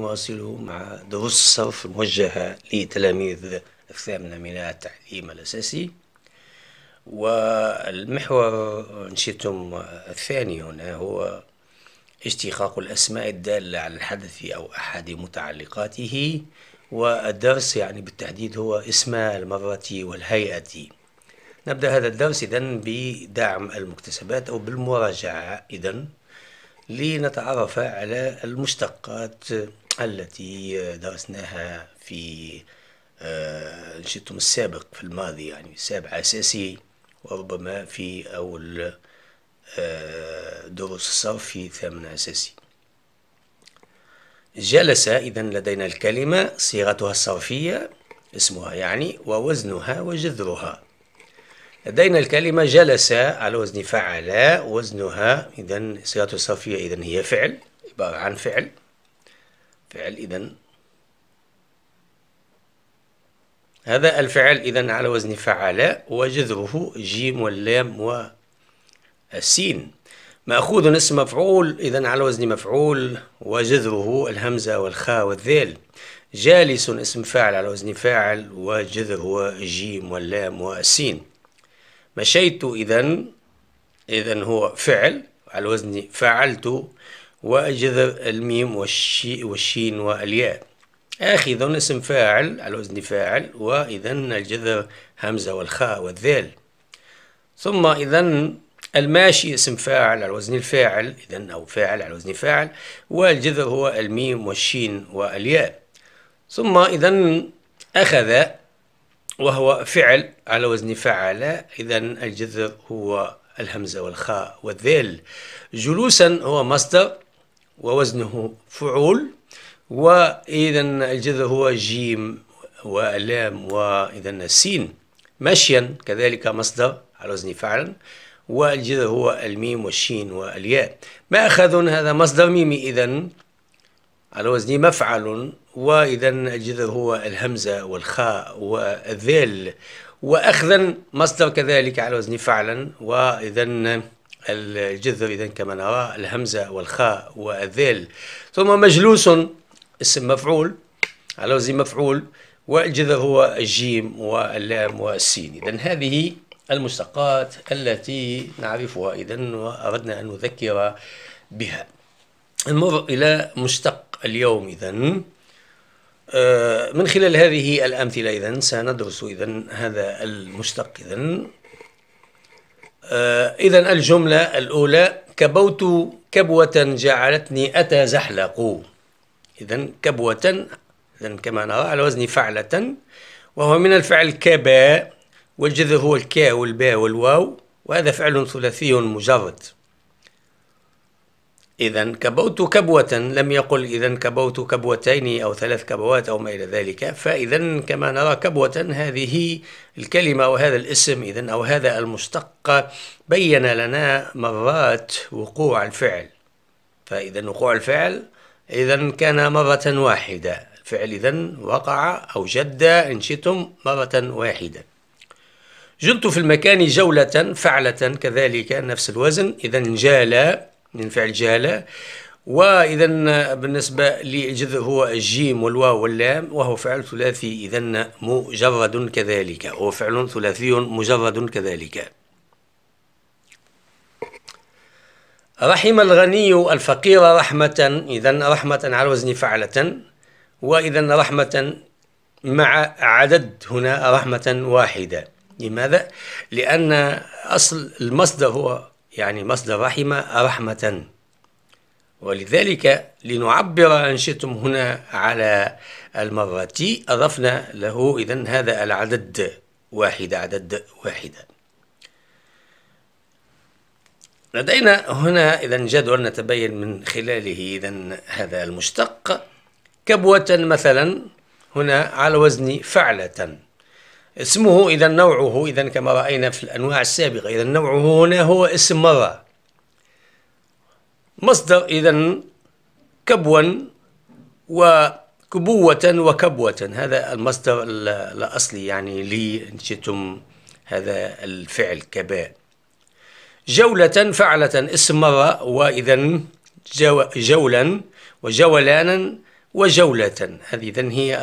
نواصل مع دروس الصرف الموجهة لتلاميذ الثامنة من التعليم الأساسي والمحور إن شئتم الثاني هنا هو اشتقاق الأسماء الدالة على الحدث أو أحد متعلقاته والدرس يعني بالتحديد هو اسم المرة والهيئة نبدأ هذا الدرس إذن بدعم المكتسبات أو بالمراجعة إذن لنتعرف على المشتقات التي درسناها في آه، نشيطهم السابق في الماضي يعني سابع أساسي وربما في أول آه، دروس الصرف في ثامن أساسي جلس إذا لدينا الكلمة صيغتها الصرفية اسمها يعني ووزنها وجذرها لدينا الكلمة جلس على وزن فعل وزنها إذا صيغته الصرفية إذا هي فعل عبارة عن فعل فعل إذن هذا الفعل إذن على وزن فعل وجذره جيم واللام والسين مأخوذ اسم مفعول إذن على وزن مفعول وجذره الهمزة والخاء والذيل جالس اسم فاعل على وزن فاعل وجذره جيم واللام والسين مشيت إذن إذن هو فعل على وزن فعلت وجذر الميم والشي والشين والياء آخذ اسم فاعل على وزن فاعل وإذا الجذر همزة والخاء والذال ثم إذا الماشي اسم فاعل على وزن الفاعل إذا أو فاعل على وزن فاعل والجذر هو الميم والشين والياء ثم إذا أخذ وهو فعل على وزن فعل إذا الجذر هو الهمزة والخاء والذال جلوسا هو مصدر ووزنه فعول وإذا الجذر هو جيم ولام وإذا السين مشيا كذلك مصدر على وزن فعلا والجذر هو الميم والشين والياء مأخذ هذا مصدر ميمي إذا على وزن مفعل وإذا الجذر هو الهمزة والخاء والذيل وأخذا مصدر كذلك على وزن فعلا وإذا الجذر إذا كما نرى الهمزة والخاء والذيل ثم مجلوس اسم مفعول على وزن مفعول والجذر هو الجيم واللام والسين إذا هذه المشتقات التي نعرفها إذا وأردنا أن نذكر بها نمر إلى مشتق اليوم إذا آه، من خلال هذه الأمثلة إذا سندرس إذا هذا المشتق إذا آه، إذا الجملة الأولى كبوت كبوة جعلتني أتزحلق إذا كبوة إذا كما نرى على وزن فعلة وهو من الفعل كبا والجذر هو الكاء والباء والواو وهذا فعل ثلاثي مجرد إذا كبوت كبوة لم يقل إذا كبوت كبوتين أو ثلاث كبوات أو ما إلى ذلك فإذا كما نرى كبوة هذه الكلمة وهذا الاسم إذا أو هذا المشتق بين لنا مرات وقوع الفعل فإذا وقوع الفعل إذا كان مرة واحدة الفعل إذا وقع أو جد إن شئتم مرة واحدة جلت في المكان جولة فعلة كذلك نفس الوزن إذا جال من فعل جهالة وإذا بالنسبة للجذر هو الجيم والواو واللام وهو فعل ثلاثي إذا مجرد كذلك هو فعل ثلاثي مجرد كذلك رحم الغني الفقير رحمة إذا رحمة على وزن فعلة وإذا رحمة مع عدد هنا رحمة واحدة لماذا؟ لأن أصل المصدر هو يعني مصدر رحم رحمة ولذلك لنعبر إن شئتم هنا على المرة تي أضفنا له إذا هذا العدد واحد عدد واحدة لدينا هنا إذا جدول نتبين من خلاله إذا هذا المشتق كبوة مثلا هنا على وزن فعلة اسمه إذا نوعه إذا كما رأينا في الأنواع السابقة إذا نوعه هنا هو اسم مرة مصدر إذا كبوا وكبوة وكبوة هذا المصدر الأصلي يعني لي إن شئتم هذا الفعل كباء جولة فعلة اسم مرة وإذا جولا وجولانا وجولة هذه إذا هي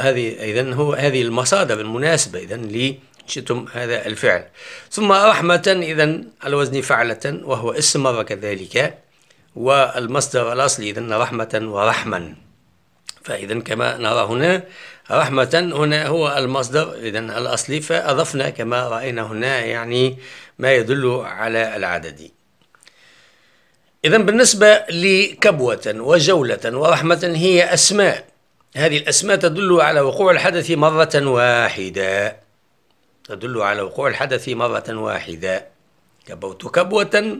هذه إذا هو هذه المصادر المناسبة إذا لي شئتم هذا الفعل ثم رحمة إذا على وزن فعلة وهو اسم كذلك والمصدر الأصلي إذا رحمة ورحما فإذا كما نرى هنا رحمة هنا هو المصدر إذا الأصلي فأضفنا كما رأينا هنا يعني ما يدل على العدد إذا بالنسبة لكبوة وجولة ورحمة هي أسماء هذه الأسماء تدل على وقوع الحدث مرة واحدة تدل على وقوع الحدث مرة واحدة كبوت كبوة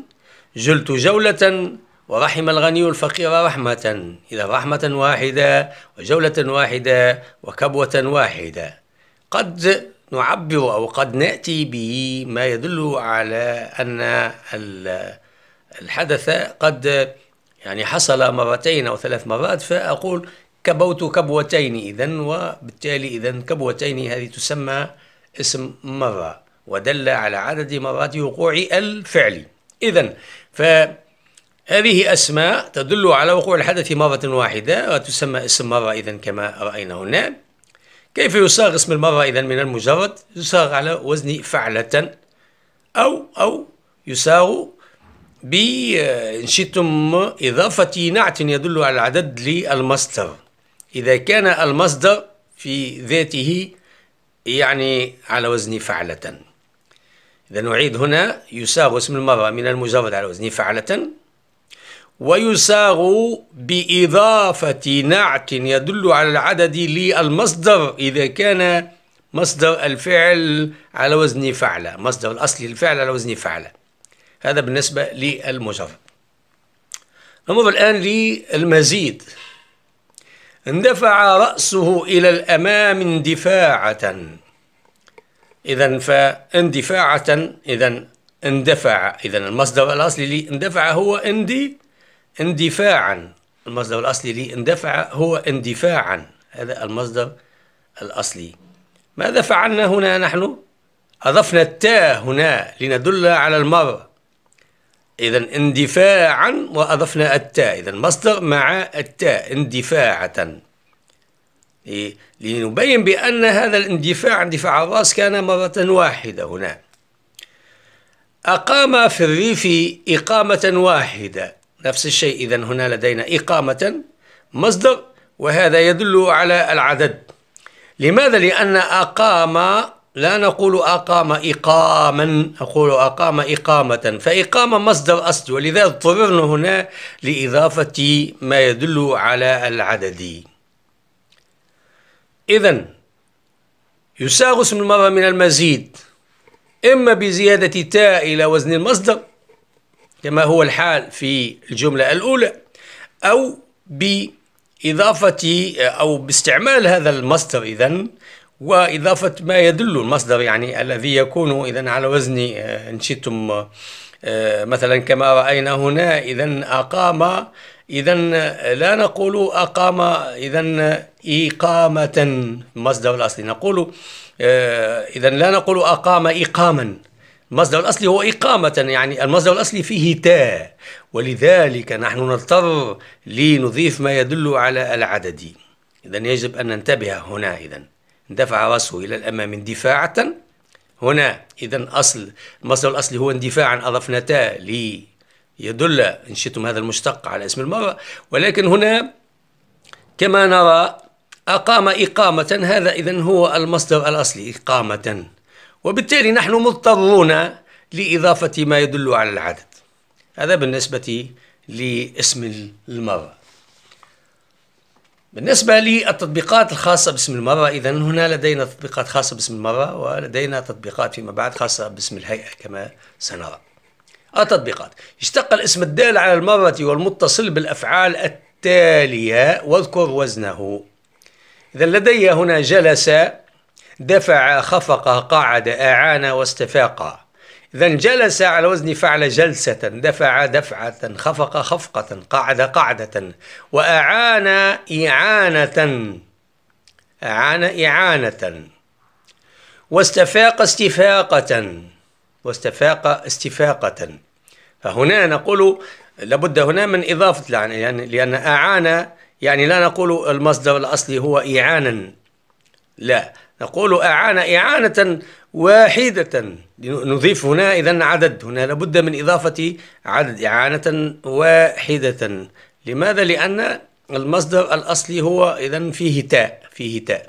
جلت جولة ورحم الغني الفقير رحمة إذا رحمة واحدة وجولة واحدة وكبوة واحدة قد نعبر أو قد نأتي به ما يدل على أن الحدث قد يعني حصل مرتين أو ثلاث مرات فأقول كبوت كبوتين إذا وبالتالي إذا كبوتين هذه تسمى اسم مرة ودل على عدد مرات وقوع الفعل إذا فهذه أسماء تدل على وقوع الحدث مرة واحدة وتسمى اسم مرة إذا كما رأينا هنا كيف يصاغ اسم المرة إذا من المجرد يصاغ على وزن فعلة أو أو يصاغ بنشيتم إضافة نعت يدل على العدد للمصدر إذا كان المصدر في ذاته يعني على وزن فعلة إذا نعيد هنا يساغ اسم المرأة من المجرد على وزن فعلة ويساغ بإضافة نعت يدل على العدد للمصدر إذا كان مصدر الفعل على وزن فعلة مصدر الأصل للفعل على وزن فعلة هذا بالنسبة للمجرد نمر الآن للمزيد اندفع رأسه إلى الأمام اندفاعة إذا فاندفاعة إذا اندفع إذا المصدر الأصلي لي اندفع هو اندي اندفاعا المصدر الأصلي لي اندفع هو اندفاعا هذا المصدر الأصلي ماذا فعلنا هنا نحن؟ أضفنا التاء هنا لندل على المرة إذا اندفاعا وأضفنا التاء إذا مصدر مع التاء اندفاعة إيه، لنبين بأن هذا الاندفاع اندفاع الرأس كان مرة واحدة هنا أقام في الريف إقامة واحدة نفس الشيء إذا هنا لدينا إقامة مصدر وهذا يدل على العدد لماذا؟ لأن أقام لا نقول أقام إقاما أقول أقام إقامة فإقامة مصدر أصل ولذا اضطررنا هنا لإضافة ما يدل على العدد إذا يساغ اسم المرة من المزيد إما بزيادة تاء إلى وزن المصدر كما هو الحال في الجملة الأولى أو بإضافة أو باستعمال هذا المصدر إذا وإضافة ما يدل المصدر يعني الذي يكون إذا على وزن آه، إن شئتم آه، مثلا كما رأينا هنا إذا أقام إذا آه، لا نقول أقام إذا إقامة مصدر الأصلي نقول إذا لا نقول أقام إقاما المصدر الأصلي هو إقامة يعني المصدر الأصلي فيه تاء ولذلك نحن نضطر لنضيف ما يدل على العدد إذا يجب أن ننتبه هنا إذا دفع رأسه إلى الأمام اندفاعة هنا إذا أصل المصدر الأصلي هو اندفاعا أضفنا لي ليدل إن شئتم هذا المشتق على اسم المرأة ولكن هنا كما نرى أقام إقامة هذا إذا هو المصدر الأصلي إقامة وبالتالي نحن مضطرون لإضافة ما يدل على العدد هذا بالنسبة لاسم المرأة بالنسبة للتطبيقات الخاصة باسم المرة إذا هنا لدينا تطبيقات خاصة باسم المرة ولدينا تطبيقات فيما بعد خاصة باسم الهيئة كما سنرى التطبيقات اشتق الاسم الدال على المرة والمتصل بالأفعال التالية واذكر وزنه إذا لدي هنا جلس دفع خفق قعد أعان واستفاق إذا جلس على وزن فعل جلسة دفع دفعة خفق خفقة قعد قعدة وأعان إعانة أعان إعانة واستفاق استفاقة واستفاق استفاقة فهنا نقول لابد هنا من إضافة يعني, يعني لأن أعان يعني لا نقول المصدر الأصلي هو إعانا لا نقول أعان إعانة واحدة نضيف هنا إذا عدد هنا لابد من إضافة عدد إعانة واحدة لماذا؟ لأن المصدر الأصلي هو إذا فيه تاء فيه تاء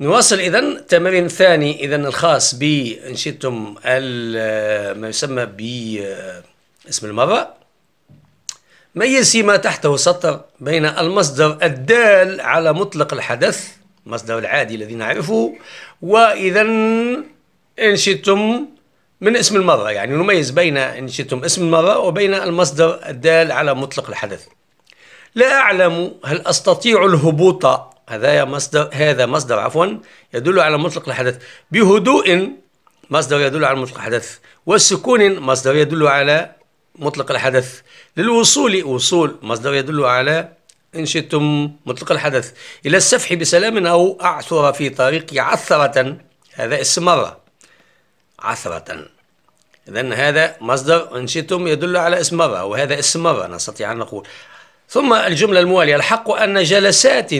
نواصل إذا تمرين ثاني إذا الخاص ب إن شئتم ما يسمى ب اسم المرة ميز ما تحته سطر بين المصدر الدال على مطلق الحدث مصدر العادي الذي نعرفه وإذا إن شئتم من اسم المرة يعني نميز بين إن شئتم اسم المرة وبين المصدر الدال على مطلق الحدث لا أعلم هل أستطيع الهبوط هذا مصدر هذا مصدر عفوا يدل على مطلق الحدث بهدوء مصدر يدل على مطلق الحدث والسكون مصدر يدل على مطلق الحدث للوصول وصول مصدر يدل على إن شئتم مطلق الحدث إلى السفح بسلام أو أعثر في طريقي عثرة هذا اسم مرة عثرة إذا هذا مصدر إن شئتم يدل على اسم مرة وهذا اسم مرة نستطيع أن نقول ثم الجملة الموالية الحق أن جلسات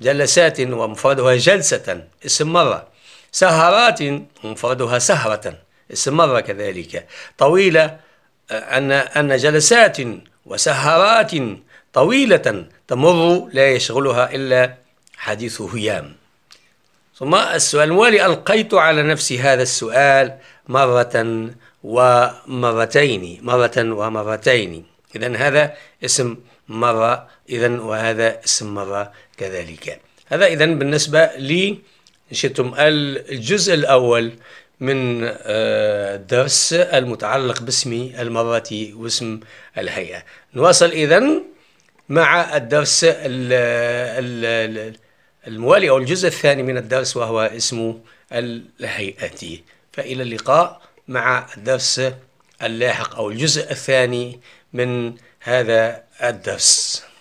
جلسات ومفردها جلسة اسم مرة سهرات ومفردها سهرة اسم مرة كذلك طويلة أن أن جلسات وسهرات طويلة تمر لا يشغلها إلا حديث هيام ثم السؤال والي ألقيت على نفسي هذا السؤال مرة ومرتين مرة ومرتين إذا هذا اسم مرة إذا وهذا اسم مرة كذلك هذا إذا بالنسبة لي إن شئتم الجزء الأول من الدرس آه، المتعلق باسم المرة واسم الهيئة نواصل إذن مع الدرس الموالي أو الجزء الثاني من الدرس وهو اسمه الهيئتي فإلى اللقاء مع الدرس اللاحق أو الجزء الثاني من هذا الدرس